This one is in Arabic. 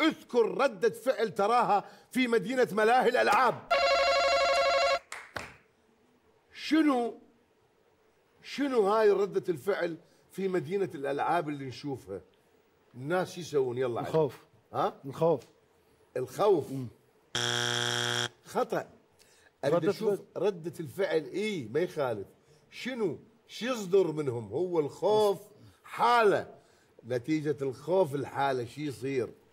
اذكر ردة فعل تراها في مدينة ملاهي الألعاب شنو شنو هاي ردة الفعل في مدينة الألعاب اللي نشوفها الناس يسوون يلا الخوف ها الخوف الخوف م. خطأ ردة فعل ردة الفعل إي ما يخالف شنو شو يصدر منهم هو الخوف حالة نتيجة الخوف الحالة شو يصير